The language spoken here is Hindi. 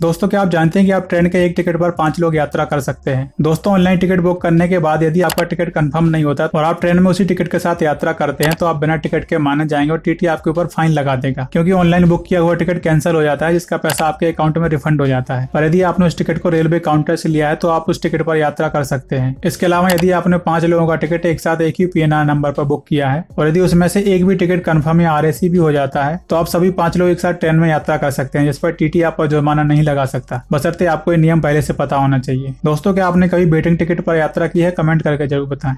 दोस्तों क्या आप जानते हैं कि आप ट्रेन के एक टिकट पर पांच लोग यात्रा कर सकते हैं दोस्तों ऑनलाइन टिकट बुक करने के बाद यदि आपका टिकट कंफर्म नहीं होता और आप ट्रेन में उसी टिकट के साथ यात्रा करते हैं तो आप बिना टिकट के माने जाएंगे और टीटी आपके ऊपर फाइन लगा देगा क्योंकि ऑनलाइन बुक किया हुआ टिकट कैंसिल हो जाता है जिसका पैसा आपके अकाउंट में रिफंड हो जाता है और यदि आपने उस टिकट को रेलवे काउंटर से लिया है तो आप उस टिकट पर यात्रा कर सकते हैं इसके अलावा यदि आपने पांच लोगों का टिकट एक साथ एक ही पीएनआर नंबर पर बुक किया है और यदि उसमें से एक भी टिकट कन्फर्म या आर भी हो जाता है तो आप सभी पांच लोग एक साथ ट्रेन में यात्रा कर सकते हैं जिस पर टीटी आप पर जुर्माना नहीं लगा सकता बसरते आपको ये नियम पहले से पता होना चाहिए दोस्तों क्या आपने कभी बेटिंग टिकट पर यात्रा की है कमेंट करके जरूर बताएं